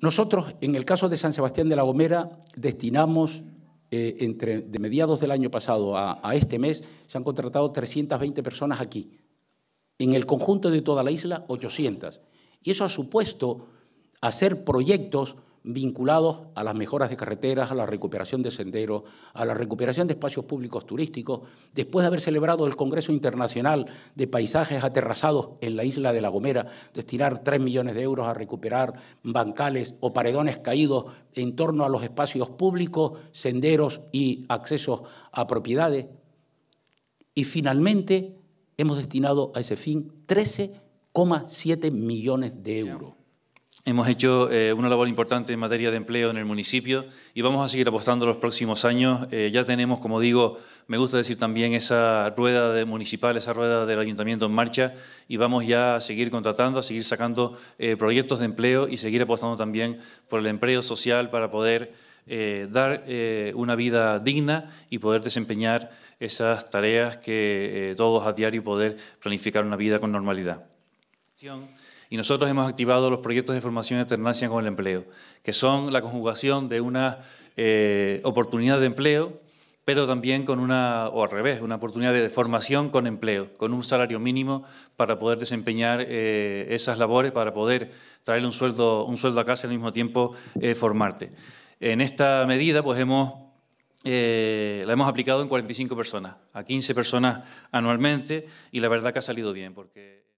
Nosotros, en el caso de San Sebastián de la Gomera, destinamos eh, entre de mediados del año pasado a, a, este mes, se han contratado 320 personas aquí. En el conjunto de toda la isla, 800. Y eso ha supuesto hacer proyectos vinculados a las mejoras de carreteras, a la recuperación de senderos, a la recuperación de espacios públicos turísticos, después de haber celebrado el Congreso Internacional de Paisajes Aterrazados en la isla de La Gomera, destinar 3 millones de euros a recuperar bancales o paredones caídos en torno a los espacios públicos, senderos y accesos a propiedades. Y finalmente hemos destinado a ese fin 13,7 millones de euros Hemos hecho eh, una labor importante en materia de empleo en el municipio y vamos a seguir apostando los próximos años. Eh, ya tenemos, como digo, me gusta decir también esa rueda de municipal, esa rueda del ayuntamiento en marcha y vamos ya a seguir contratando, a seguir sacando eh, proyectos de empleo y seguir apostando también por el empleo social para poder dar una vida digna y poder desempeñar esas tareas que todos a diario poder planificar una vida con normalidad y nosotros hemos activado los proyectos de formación alternancia con el empleo, que son la conjugación de una eh, oportunidad de empleo, pero también con una, o al revés, una oportunidad de formación con empleo, con un salario mínimo para poder desempeñar eh, esas labores, para poder traer un sueldo, un sueldo a casa y al mismo tiempo eh, formarte. En esta medida, pues hemos la hemos aplicado en 45 personas, a 15 personas anualmente, y la verdad que ha salido bien, porque...